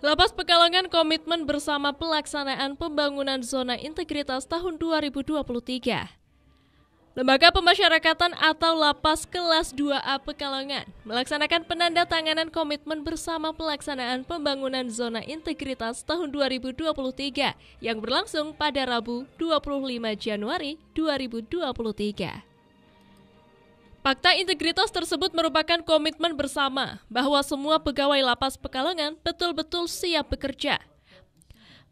Lapas Pekalongan komitmen bersama pelaksanaan pembangunan zona integritas tahun 2023. Lembaga Pemasyarakatan atau Lapas Kelas 2A Pekalongan melaksanakan penanda tanganan komitmen bersama pelaksanaan pembangunan zona integritas tahun 2023 yang berlangsung pada Rabu 25 Januari 2023. Fakta integritas tersebut merupakan komitmen bersama bahwa semua pegawai lapas Pekalongan betul-betul siap bekerja.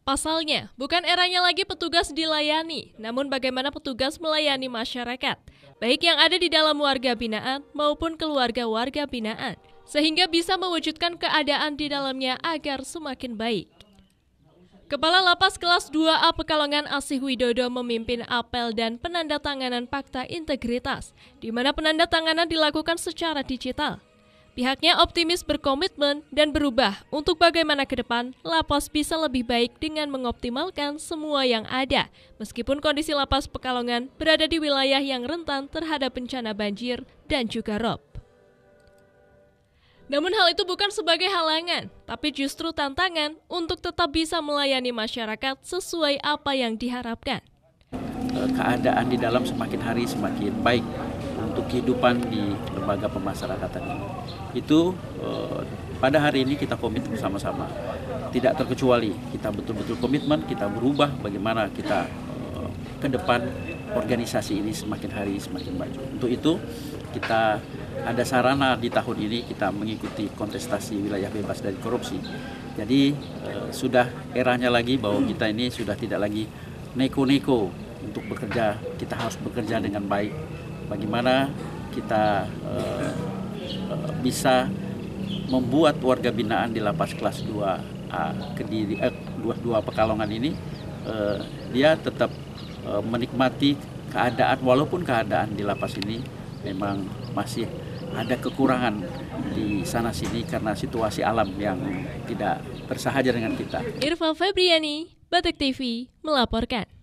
Pasalnya, bukan eranya lagi petugas dilayani, namun bagaimana petugas melayani masyarakat, baik yang ada di dalam warga binaan maupun keluarga warga binaan, sehingga bisa mewujudkan keadaan di dalamnya agar semakin baik. Kepala Lapas Kelas 2A Pekalongan Asih Widodo memimpin apel dan penandatanganan fakta Integritas, di mana penandatanganan dilakukan secara digital. Pihaknya optimis berkomitmen dan berubah untuk bagaimana ke depan lapas bisa lebih baik dengan mengoptimalkan semua yang ada, meskipun kondisi lapas Pekalongan berada di wilayah yang rentan terhadap bencana banjir dan juga rob. Namun hal itu bukan sebagai halangan, tapi justru tantangan untuk tetap bisa melayani masyarakat sesuai apa yang diharapkan. Eh, keadaan di dalam semakin hari semakin baik untuk kehidupan di lembaga pemasyarakatan ini. Itu eh, pada hari ini kita komit bersama-sama. Tidak terkecuali kita betul-betul komitmen, kita berubah bagaimana kita eh, ke depan organisasi ini semakin hari semakin maju. Untuk itu kita ada sarana di tahun ini kita mengikuti kontestasi wilayah bebas dari korupsi. Jadi eh, sudah eranya lagi bahwa kita ini sudah tidak lagi neko-neko untuk bekerja. Kita harus bekerja dengan baik. Bagaimana kita eh, eh bisa membuat warga binaan di lapas kelas 2A Kediri eh, 22 Pekalongan ini eh, dia tetap Eh, menikmati keadaan walaupun keadaan di lapas ini memang masih ada kekurangan di sana sini karena situasi alam yang tidak bersahaja dengan kita. Irfan Febriani, Batik TV melaporkan.